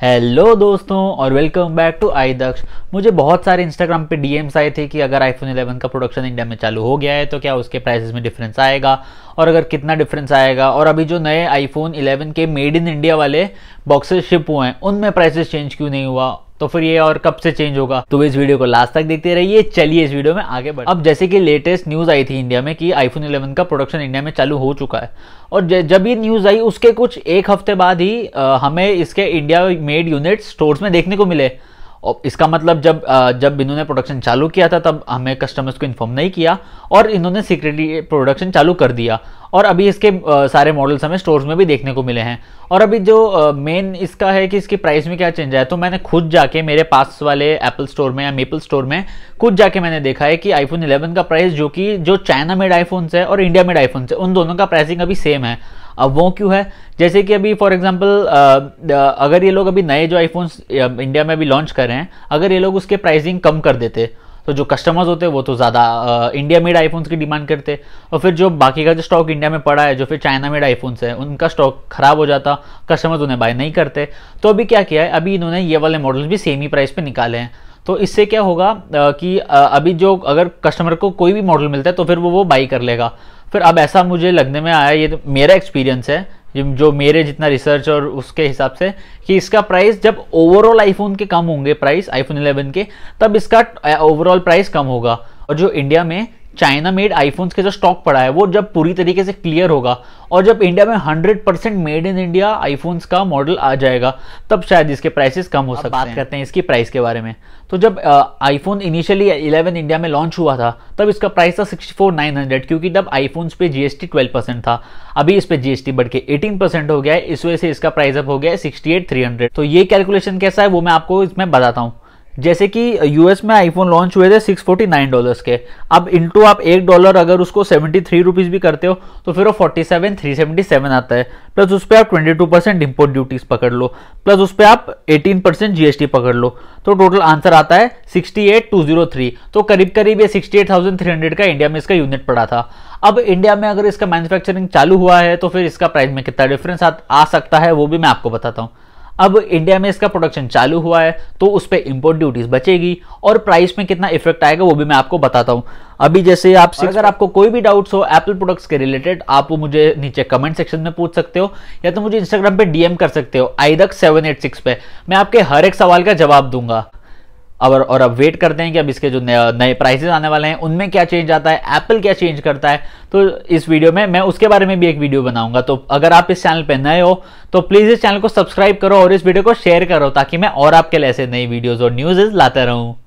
Hello दोस्तों और welcome back to I Daksh मुझे बहुत सारे इंस्टाग्राम पे डीएम्स आए थे कि अगर आईफोन 11 का प्रोडक्शन इंडिया में चालू हो गया है तो क्या उसके प्राइसेस में डिफरेंस आएगा और अगर कितना डिफरेंस आएगा और अभी जो नए आईफोन 11 के मेड इन इंडिया वाले बॉक्सेस शिप हुए हैं उनमें प्राइसेस चेंज क्यों नहीं हुआ तो फिर ये और कब से चेंज होगा तो इस वीडियो को लास्ट तक देखते रहिए चलिए इस वीडियो में आगे बढ़ अब जैसे कि लेटेस्ट न्यूज आई थी इंडिया में कि आईफोन 11 का प्रोडक्शन इंडिया में चालू हो चुका है और जब ये न्यूज आई उसके कुछ एक हफ्ते बाद ही हमें इसके इंडिया मेड यूनिट स्टोर्स में देखने को मिले और इसका मतलब जब जब इन्होंने प्रोडक्शन चालू किया था तब हमें कस्टमर्स को इन्फॉर्म नहीं किया और इन्होंने सीक्रेटली प्रोडक्शन चालू कर दिया और अभी इसके सारे मॉडल्स हमें स्टोर्स में भी देखने को मिले हैं और अभी जो मेन इसका है कि इसकी प्राइस में क्या चेंज आया तो मैंने खुद जाके मेरे पास वाले एप्पल स्टोर में या मेपल स्टोर में खुद जाके मैंने देखा है कि आईफोन 11 का प्राइस जो कि जो चाइना मेड आईफोन्स है और इंडिया मेड आईफोन्स है उन दोनों का प्राइसिंग अभी सेम है अब वो क्यों है जैसे कि अभी फॉर एग्जांपल अगर ये लोग अभी नए जो आईफोन्स इंडिया में अभी लॉन्च कर रहे हैं अगर ये लोग उसके प्राइसिंग कम कर देते तो जो कस्टमर्स होते वो तो ज़्यादा इंडिया मेड आईफोन्स की डिमांड करते और फिर जो बाकी का जो स्टॉक इंडिया में पड़ा है जो फिर चाइना मेड आईफोन्स है उनका स्टॉक खराब हो जाता कस्टमर्स उन्हें बाय नहीं करते तो अभी क्या किया है अभी इन्होंने ये वाले मॉडल्स भी सेम ही प्राइस पर निकाले हैं तो इससे क्या होगा कि अभी जो अगर कस्टमर को कोई भी मॉडल मिलता है तो फिर वो वो बाई कर लेगा फिर अब ऐसा मुझे लगने में आया ये तो मेरा एक्सपीरियंस है जो मेरे जितना रिसर्च और उसके हिसाब से कि इसका प्राइस जब ओवरऑल आईफोन के कम होंगे प्राइस आईफोन 11 के तब इसका ओवरऑल प्राइस कम होगा और जो इंडिया में चाइना मेड आईफोन्स का जो स्टॉक पड़ा है वो जब पूरी तरीके से क्लियर होगा और जब इंडिया में 100 percent made in India iPhones का मॉडल आ जाएगा तब शायद इसके प्राइसेस कम हो सकते बात हैं। करते हैं इसकी प्राइस के बारे में तो जब आईफोन इनिशियली 11 इंडिया में लॉन्च हुआ था तब इसका प्राइस था सिक्सटी फोर नाइन हंड्रेड क्योंकि तब आईफोन्स पे जीएसटी ट्वेल्व था अभी इस पर जीएसटी बढ़ के एटीन परसेंट हो गया है इस वजह से इसका प्राइस अप हो गया है सिक्सटी एट थ्री हंड्रेड तो ये कैलकुलेशन कैसा है वो मैं आपको इसमें बताता हूँ जैसे कि यूएस में आईफोन लॉन्च हुए थे 649 डॉलर्स के अब इनटू आप एक डॉलर अगर उसको 73 रुपीस भी करते हो तो फिर वो 47 377 आता है प्लस उस पर आप 22 परसेंट इम्पोर्ट ड्यूटीज पकड़ लो प्लस उस पर आप 18 परसेंट जीएसटी पकड़ लो तो टोटल आंसर आता है 68203 तो करीब करीब ये 68300 का इंडिया में इसका यूनिट पड़ा था अब इंडिया में अगर इसका मैन्युफैक्चरिंग चालू हुआ है तो फिर इसका प्राइस में कितना डिफरेंस आ, आ सकता है वो भी मैं आपको बताता हूँ अब इंडिया में इसका प्रोडक्शन चालू हुआ है तो उस पर इम्पोर्ट ड्यूटीज बचेगी और प्राइस में कितना इफेक्ट आएगा वो भी मैं आपको बताता हूँ अभी जैसे आप अगर आपको कोई भी डाउट्स हो एप्पल प्रोडक्ट्स के रिलेटेड आप वो मुझे नीचे कमेंट सेक्शन में पूछ सकते हो या तो मुझे इंस्टाग्राम पे डीएम कर सकते हो आई सेवन एट सिक्स पे मैं आपके हर एक सवाल का जवाब दूंगा अब और अब वेट करते हैं कि अब इसके जो नए प्राइसेस आने वाले हैं उनमें क्या चेंज आता है एप्पल क्या चेंज करता है तो इस वीडियो में मैं उसके बारे में भी एक वीडियो बनाऊंगा तो अगर आप इस चैनल पर नए हो तो प्लीज़ इस चैनल को सब्सक्राइब करो और इस वीडियो को शेयर करो ताकि मैं और आपके लिए ऐसे नई वीडियोज़ और न्यूजेज लाता रहूँ